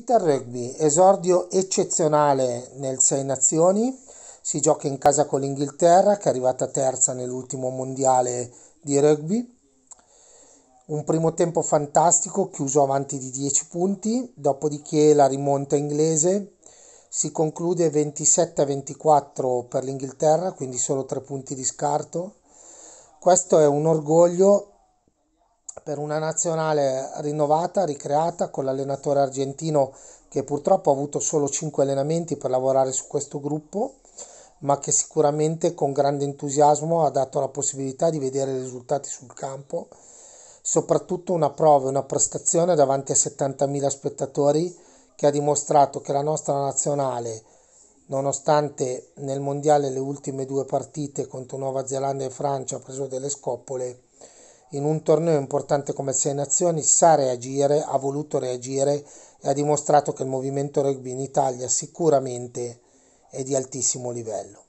Inter Rugby, esordio eccezionale nel Sei Nazioni, si gioca in casa con l'Inghilterra che è arrivata terza nell'ultimo mondiale di rugby. Un primo tempo fantastico, chiuso avanti di 10 punti, dopodiché la rimonta inglese si conclude 27-24 per l'Inghilterra, quindi solo 3 punti di scarto. Questo è un orgoglio per una nazionale rinnovata, ricreata, con l'allenatore argentino che purtroppo ha avuto solo 5 allenamenti per lavorare su questo gruppo, ma che sicuramente con grande entusiasmo ha dato la possibilità di vedere i risultati sul campo, soprattutto una prova e una prestazione davanti a 70.000 spettatori che ha dimostrato che la nostra nazionale, nonostante nel mondiale le ultime due partite contro Nuova Zelanda e Francia ha preso delle scopole, in un torneo importante come Sei Nazioni sa reagire, ha voluto reagire e ha dimostrato che il movimento rugby in Italia sicuramente è di altissimo livello.